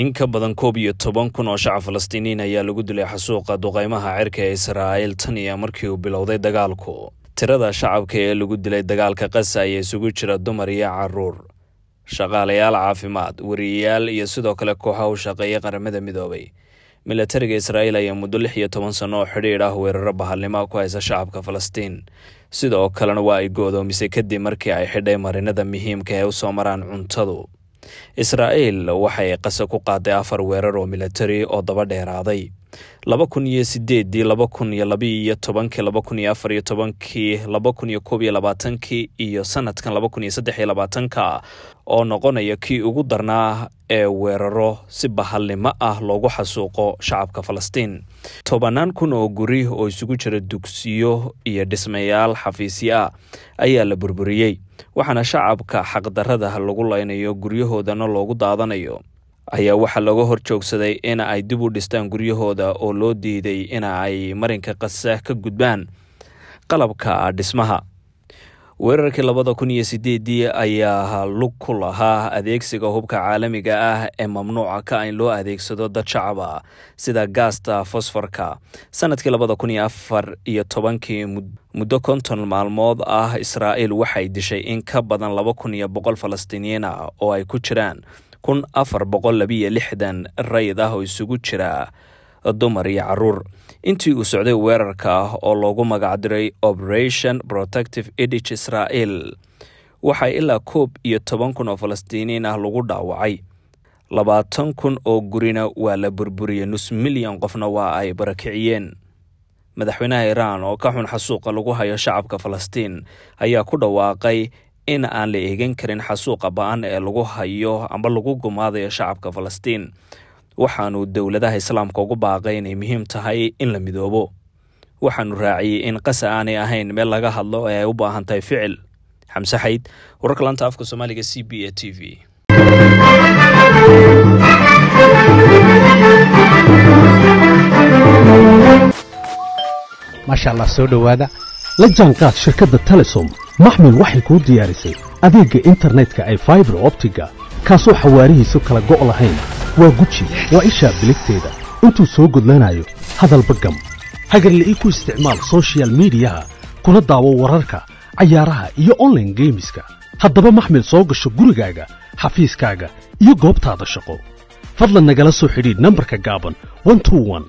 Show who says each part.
Speaker 1: in ka badan koob iyo toban kun oo shacab falastiiniin ayaa lagu dilay xasuuqa duqeymaha cirka ee israa'iil tan iyo markii uu bilowday dagaalku tirada shacabka ee lagu dilay dagaalka qasa ayaa isugu jira dumar iyo caruur shaqaalayaal caafimaad wariyayaal iyo sidoo kale kooxaha u shaqeeya qaramada midoobay milatariga israa'iil ayaa muddo lix iyo toban sanno oo xidhiidh ah weeraro bahalnimo ku haysa shacabka falastiin sidoo kalena waa ay go'doomisay kadib markii ay xidhay marinada muhiimka ah ee u soo maraan cuntadu israa'iil waxay qase ku qaaday afar weerar oo milatari oo daba dheeraaday laba kun iyo sideeddii laba kun iyo labaiyo tobankii laba kun iyo afariyo tobankii laba kun iyo koob iyo labaatankii iyo sanadkan laba kun iyo saddexiyo labaatanka oo noqonaya kii ugu darnaa ee weeraro si bahalnimo ah loogu xasuuqo shacabka falastiin tobannaan kun oo guri oo isugu jira dugsiyo iyo dhismayaal xafiisyo ayaa la burburiyey waxaana shacabka xaqdarrada lagu laynayo guryahoodana loogu daadanayo ayaa waxaa laga hor joogsaday in ay dib u dhistaan guryahooda oo loo diiday in ay marinka qasa ka gudbaan qalabka dhismaha weerarkii labada kun iyo sideedii ayaa lug ku lahaa adeegsiga hubka caalamiga ah ee mamnuuca ka in loo adeegsado dadshacaba sida gaasta fosforka sanadkii labada kun iyo afar iyo tobankii muddo konton maalmood ah israa'iil waxay dishay in ka badan laba kun iyo boqol falastiiniyiina oo ay ku jiraan kun afar boqol labiyo lixdan rayid ah oo isugu jira dumar iyo caruur intii uu socday weerarka ah oo loogu magacdiray operation protective edich israel waxaa ilaa koob iyo toban kun oo falastiiniin ah lagu dhaawacay labaatan kun oo gurina waa la burburiyey nus milyan qofna waa ay barakiciyeen madaxweynaha iiraan oo ka xun xasuuqa lagu hayo shacabka falastiin ayaa ku dhawaaqay in aan la eegan karin xasuuqa ba-an ee lagu hayo amba lagu gumaadayo shacabka falastiin waxaanu dowladaha islaamka ugu baaqay inay muhiim tahay in la midoobo waxaanu raaciyey in qasa aanay ahayn meel laga hadlo ee ay u baahan tahay ficil xamse xayd wararka laanta afka soomaaliga c b e t v
Speaker 2: maasha allah soo dhowaada la jaanqaad shirkadda telesom maxmil waxay kuu diyaarisay adeegga internetka ee faibar optiga kaasoo xawaarihiisu kala go' lahayn waa guji waa isha biligteeda intuu soo gudlanayo hadalba gam hagarle ii ku isticmaal sochial midiyaha kuna daawo wararka cayaaraha iyo online geemiska haddaba maxmil soo gasho gurigaaga xafiiskaaga iyo goobtaada shaqo fadlan nagala soo xidhiidh nambarka gaaban